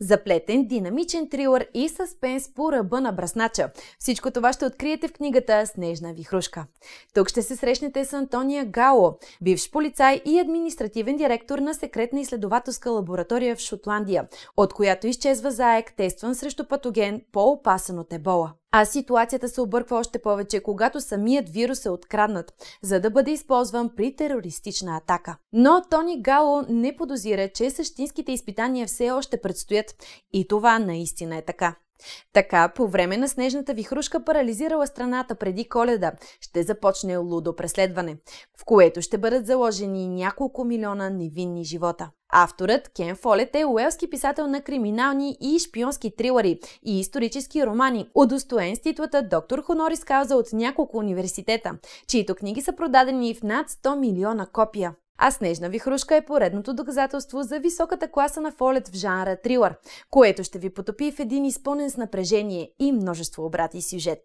Заплетен, динамичен трилър и съспенс по ръба на браснача. Всичко това ще откриете в книгата Снежна вихрушка. Тук ще се срещнете с Антония Гало, бивш полицай и административен директор на секретна изследователска лаборатория в Шотландия, от която изчезва заек, тестван срещу патоген, по-опасен от ебола. А ситуацията се обърква още повече, когато самият вирус е откраднат, за да бъде използван при терористична атака. Но Тони Гало не подозира, че същинските изпитания все още предстоят и това наистина е така. Така, по време на снежната вихрушка, парализирала страната преди коледа, ще започне лудо преследване, в което ще бъдат заложени няколко милиона невинни живота. Авторът Кен Фолет е уелски писател на криминални и шпионски трилъри и исторически романи, удостоен с титлата доктор Хонорис Кауза от няколко университета, чието книги са продадени в над 100 милиона копия а Снежна вихрушка е поредното доказателство за високата класа на Фолет в жанра трилър, което ще ви потопи в един изпълнен с напрежение и множество обрати сюжет.